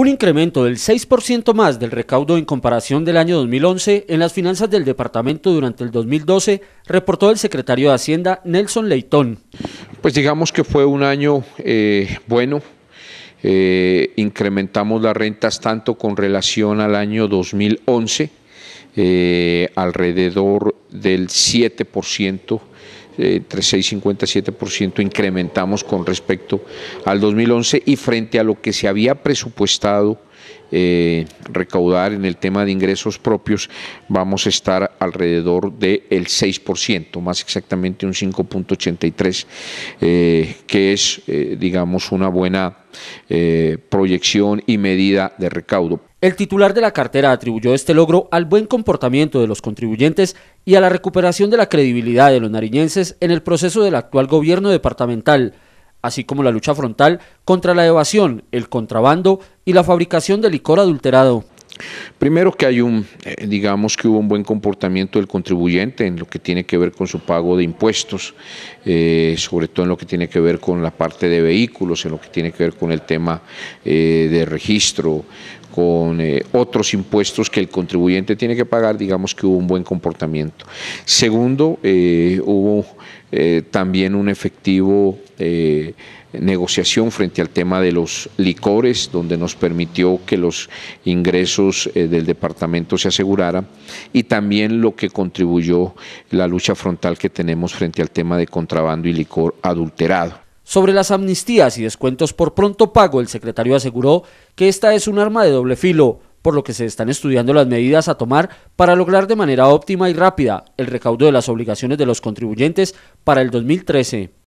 Un incremento del 6% más del recaudo en comparación del año 2011 en las finanzas del departamento durante el 2012, reportó el secretario de Hacienda Nelson Leitón. Pues digamos que fue un año eh, bueno. Eh, incrementamos las rentas tanto con relación al año 2011 eh, alrededor del 7%, eh, entre 6,50 7% incrementamos con respecto al 2011 y frente a lo que se había presupuestado eh, recaudar en el tema de ingresos propios, vamos a estar alrededor del 6%, más exactamente un 5.83, que es, digamos, una buena proyección y medida de recaudo. El titular de la cartera atribuyó este logro al buen comportamiento de los contribuyentes y a la recuperación de la credibilidad de los nariñenses en el proceso del actual gobierno departamental, así como la lucha frontal contra la evasión, el contrabando y la fabricación de licor adulterado. Primero que hay un, eh, digamos que hubo un buen comportamiento del contribuyente en lo que tiene que ver con su pago de impuestos, eh, sobre todo en lo que tiene que ver con la parte de vehículos, en lo que tiene que ver con el tema eh, de registro, con eh, otros impuestos que el contribuyente tiene que pagar, digamos que hubo un buen comportamiento. Segundo, eh, hubo eh, también un efectivo negociación frente al tema de los licores, donde nos permitió que los ingresos del departamento se aseguraran, y también lo que contribuyó la lucha frontal que tenemos frente al tema de contrabando y licor adulterado. Sobre las amnistías y descuentos por pronto pago, el secretario aseguró que esta es un arma de doble filo, por lo que se están estudiando las medidas a tomar para lograr de manera óptima y rápida el recaudo de las obligaciones de los contribuyentes para el 2013.